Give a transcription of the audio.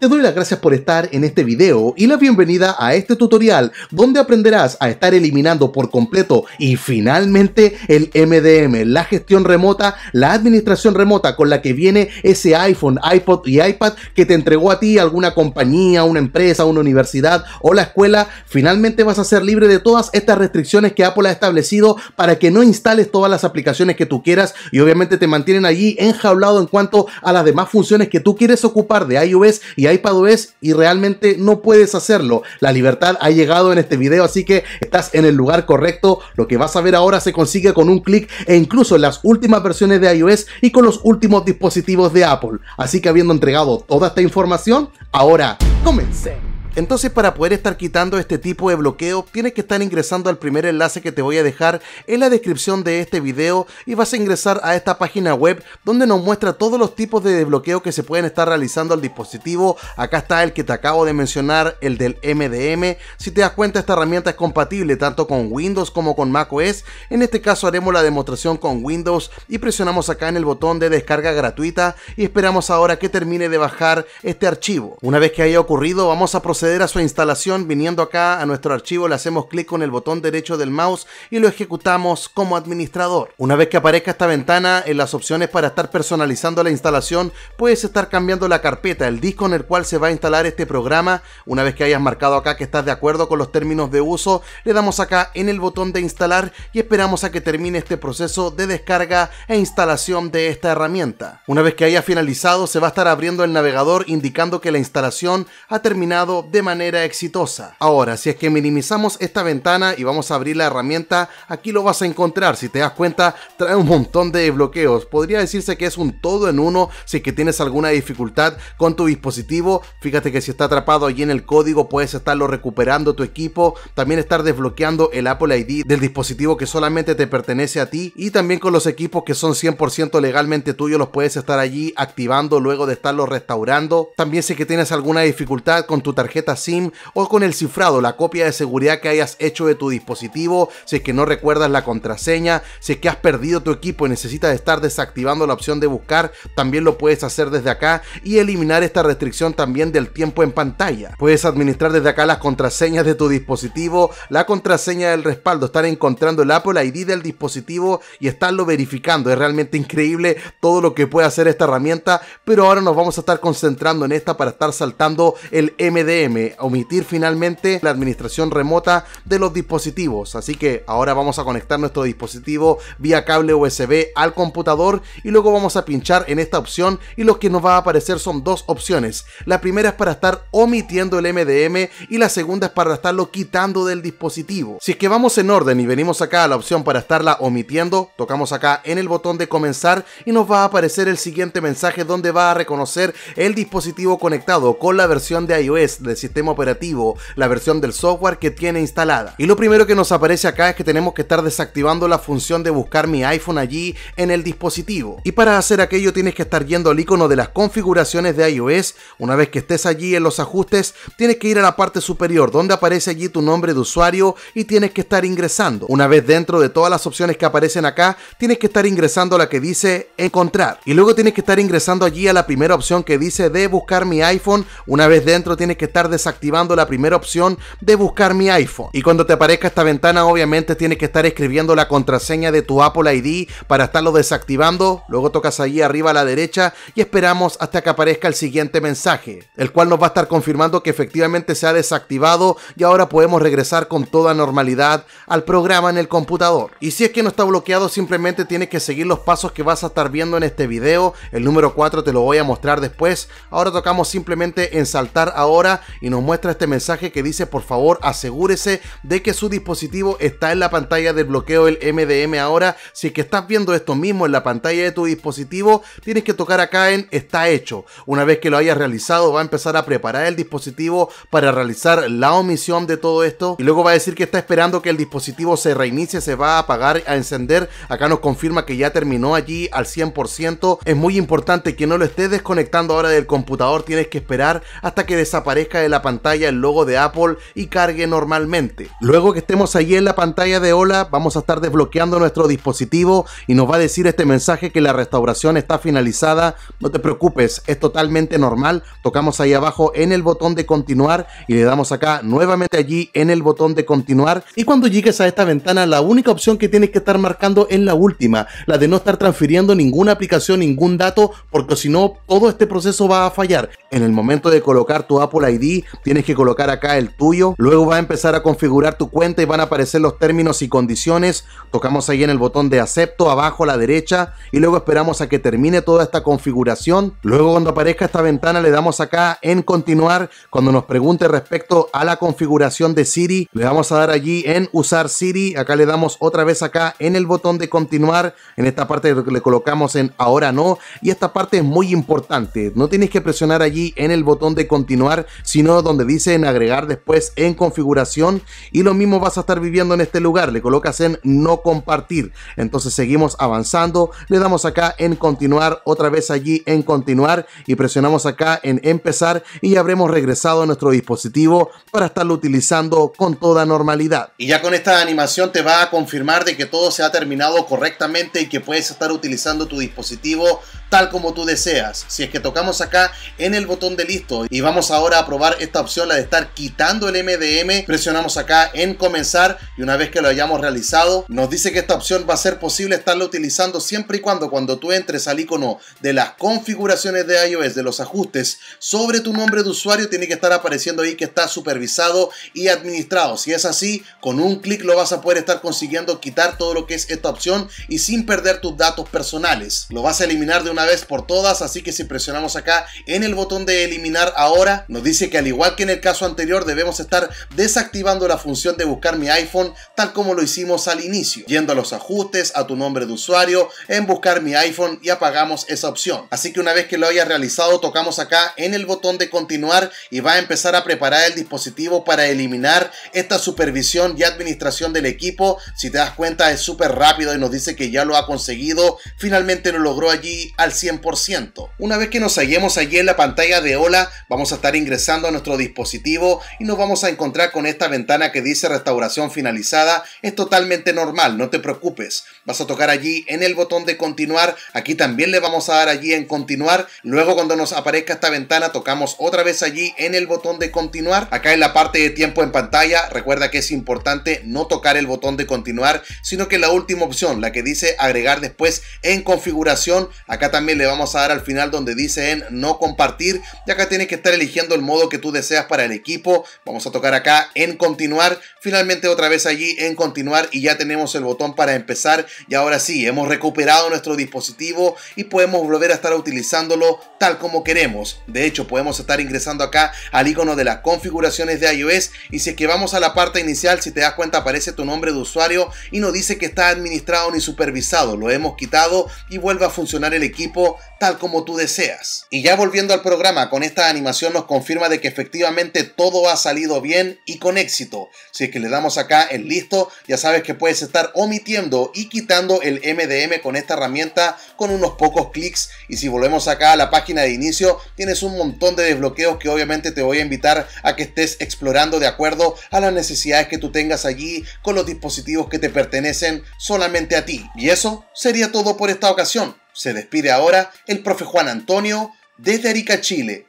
te doy las gracias por estar en este video y la bienvenida a este tutorial donde aprenderás a estar eliminando por completo y finalmente el MDM, la gestión remota, la administración remota con la que viene ese iPhone, iPod y iPad que te entregó a ti alguna compañía, una empresa, una universidad o la escuela. Finalmente vas a ser libre de todas estas restricciones que Apple ha establecido para que no instales todas las aplicaciones que tú quieras y obviamente te mantienen allí enjaulado en cuanto a las demás funciones que tú quieres ocupar de iOS y y iPadOS y realmente no puedes hacerlo. La libertad ha llegado en este video, así que estás en el lugar correcto. Lo que vas a ver ahora se consigue con un clic e incluso en las últimas versiones de iOS y con los últimos dispositivos de Apple. Así que habiendo entregado toda esta información, ahora comencemos. Entonces para poder estar quitando este tipo de bloqueo tienes que estar ingresando al primer enlace que te voy a dejar en la descripción de este video y vas a ingresar a esta página web donde nos muestra todos los tipos de desbloqueo que se pueden estar realizando al dispositivo. Acá está el que te acabo de mencionar, el del MDM. Si te das cuenta esta herramienta es compatible tanto con Windows como con macOS. En este caso haremos la demostración con Windows y presionamos acá en el botón de descarga gratuita y esperamos ahora que termine de bajar este archivo. Una vez que haya ocurrido vamos a proceder a su instalación, viniendo acá a nuestro archivo le hacemos clic con el botón derecho del mouse y lo ejecutamos como administrador. Una vez que aparezca esta ventana, en las opciones para estar personalizando la instalación, puedes estar cambiando la carpeta, el disco en el cual se va a instalar este programa. Una vez que hayas marcado acá que estás de acuerdo con los términos de uso, le damos acá en el botón de instalar y esperamos a que termine este proceso de descarga e instalación de esta herramienta. Una vez que haya finalizado, se va a estar abriendo el navegador indicando que la instalación ha terminado de manera exitosa. Ahora, si es que minimizamos esta ventana y vamos a abrir la herramienta, aquí lo vas a encontrar. Si te das cuenta, trae un montón de bloqueos. Podría decirse que es un todo en uno si es que tienes alguna dificultad con tu dispositivo. Fíjate que si está atrapado allí en el código, puedes estarlo recuperando tu equipo. También estar desbloqueando el Apple ID del dispositivo que solamente te pertenece a ti. Y también con los equipos que son 100% legalmente tuyos, los puedes estar allí activando luego de estarlo restaurando. También si es que tienes alguna dificultad con tu tarjeta SIM o con el cifrado, la copia de seguridad que hayas hecho de tu dispositivo, si es que no recuerdas la contraseña, si es que has perdido tu equipo y necesitas estar desactivando la opción de buscar, también lo puedes hacer desde acá y eliminar esta restricción también del tiempo en pantalla. Puedes administrar desde acá las contraseñas de tu dispositivo, la contraseña del respaldo, estar encontrando el Apple ID del dispositivo y estarlo verificando. Es realmente increíble todo lo que puede hacer esta herramienta, pero ahora nos vamos a estar concentrando en esta para estar saltando el MDM Em, omitir finalmente la administración remota de los dispositivos. Así que ahora vamos a conectar nuestro dispositivo vía cable USB al computador y luego vamos a pinchar en esta opción y lo que nos va a aparecer son dos opciones. La primera es para estar omitiendo el MDM y la segunda es para estarlo quitando del dispositivo. Si es que vamos en orden y venimos acá a la opción para estarla omitiendo, tocamos acá en el botón de comenzar y nos va a aparecer el siguiente mensaje donde va a reconocer el dispositivo conectado con la versión de iOS de sistema operativo la versión del software que tiene instalada. Y lo primero que nos aparece acá es que tenemos que estar desactivando la función de buscar mi iPhone allí en el dispositivo. Y para hacer aquello tienes que estar yendo al icono de las configuraciones de iOS. Una vez que estés allí en los ajustes, tienes que ir a la parte superior donde aparece allí tu nombre de usuario y tienes que estar ingresando. Una vez dentro de todas las opciones que aparecen acá, tienes que estar ingresando la que dice encontrar. Y luego tienes que estar ingresando allí a la primera opción que dice de buscar mi iPhone. Una vez dentro tienes que estar desactivando la primera opción de buscar mi iPhone. Y cuando te aparezca esta ventana, obviamente tienes que estar escribiendo la contraseña de tu Apple ID para estarlo desactivando. Luego tocas allí arriba a la derecha y esperamos hasta que aparezca el siguiente mensaje, el cual nos va a estar confirmando que efectivamente se ha desactivado y ahora podemos regresar con toda normalidad al programa en el computador. Y si es que no está bloqueado, simplemente tienes que seguir los pasos que vas a estar viendo en este video. El número 4 te lo voy a mostrar después. Ahora tocamos simplemente en saltar ahora y nos muestra este mensaje que dice por favor asegúrese de que su dispositivo está en la pantalla del bloqueo del MDM ahora. Si es que estás viendo esto mismo en la pantalla de tu dispositivo, tienes que tocar acá en está hecho. Una vez que lo hayas realizado va a empezar a preparar el dispositivo para realizar la omisión de todo esto y luego va a decir que está esperando que el dispositivo se reinicie, se va a apagar, a encender. Acá nos confirma que ya terminó allí al 100%. Es muy importante que no lo estés desconectando ahora del computador, tienes que esperar hasta que desaparezca la pantalla el logo de Apple y cargue normalmente. Luego que estemos allí en la pantalla de Hola, vamos a estar desbloqueando nuestro dispositivo y nos va a decir este mensaje que la restauración está finalizada. No te preocupes, es totalmente normal. Tocamos ahí abajo en el botón de continuar y le damos acá nuevamente allí en el botón de continuar. Y cuando llegues a esta ventana, la única opción que tienes que estar marcando es la última, la de no estar transfiriendo ninguna aplicación, ningún dato, porque si no, todo este proceso va a fallar. En el momento de colocar tu Apple ID, tienes que colocar acá el tuyo. Luego va a empezar a configurar tu cuenta y van a aparecer los términos y condiciones. Tocamos ahí en el botón de acepto abajo a la derecha y luego esperamos a que termine toda esta configuración. Luego cuando aparezca esta ventana le damos acá en continuar. Cuando nos pregunte respecto a la configuración de Siri, le vamos a dar allí en usar Siri. Acá le damos otra vez acá en el botón de continuar. En esta parte le colocamos en ahora no. Y esta parte es muy importante. No tienes que presionar allí en el botón de continuar, sino donde dice en agregar después en configuración y lo mismo vas a estar viviendo en este lugar, le colocas en no compartir, entonces seguimos avanzando, le damos acá en continuar, otra vez allí en continuar y presionamos acá en empezar y ya habremos regresado a nuestro dispositivo para estarlo utilizando con toda normalidad. Y ya con esta animación te va a confirmar de que todo se ha terminado correctamente y que puedes estar utilizando tu dispositivo tal como tú deseas. Si es que tocamos acá en el botón de listo y vamos ahora a probar esta opción, la de estar quitando el MDM, presionamos acá en comenzar y una vez que lo hayamos realizado, nos dice que esta opción va a ser posible estarla utilizando siempre y cuando cuando tú entres al icono de las configuraciones de iOS, de los ajustes sobre tu nombre de usuario, tiene que estar apareciendo ahí que está supervisado y administrado. Si es así, con un clic lo vas a poder estar consiguiendo quitar todo lo que es esta opción y sin perder tus datos personales. Lo vas a eliminar de una vez por todas, así que si presionamos acá en el botón de eliminar ahora, nos dice que igual que en el caso anterior debemos estar desactivando la función de buscar mi iPhone tal como lo hicimos al inicio, yendo a los ajustes, a tu nombre de usuario, en buscar mi iPhone y apagamos esa opción. Así que una vez que lo hayas realizado tocamos acá en el botón de continuar y va a empezar a preparar el dispositivo para eliminar esta supervisión y administración del equipo. Si te das cuenta es súper rápido y nos dice que ya lo ha conseguido, finalmente lo logró allí al 100%. Una vez que nos hallemos allí en la pantalla de hola vamos a estar ingresando a nuestro dispositivo y nos vamos a encontrar con esta ventana que dice restauración finalizada. Es totalmente normal, no te preocupes. Vas a tocar allí en el botón de continuar. Aquí también le vamos a dar allí en continuar. Luego cuando nos aparezca esta ventana tocamos otra vez allí en el botón de continuar. Acá en la parte de tiempo en pantalla, recuerda que es importante no tocar el botón de continuar, sino que la última opción, la que dice agregar después en configuración. Acá también le vamos a dar al final donde dice en no compartir. Y acá tienes que estar eligiendo el modo que que tú deseas para el equipo. Vamos a tocar acá en continuar. Finalmente otra vez allí en continuar y ya tenemos el botón para empezar. Y ahora sí, hemos recuperado nuestro dispositivo y podemos volver a estar utilizándolo tal como queremos. De hecho, podemos estar ingresando acá al icono de las configuraciones de iOS y si es que vamos a la parte inicial, si te das cuenta aparece tu nombre de usuario y nos dice que está administrado ni supervisado. Lo hemos quitado y vuelve a funcionar el equipo tal como tú deseas. Y ya volviendo al programa, con esta animación nos confirma de que que efectivamente todo ha salido bien y con éxito. Si es que le damos acá el listo, ya sabes que puedes estar omitiendo y quitando el MDM con esta herramienta con unos pocos clics. Y si volvemos acá a la página de inicio, tienes un montón de desbloqueos que obviamente te voy a invitar a que estés explorando de acuerdo a las necesidades que tú tengas allí con los dispositivos que te pertenecen solamente a ti. Y eso sería todo por esta ocasión. Se despide ahora el profe Juan Antonio desde Arica, Chile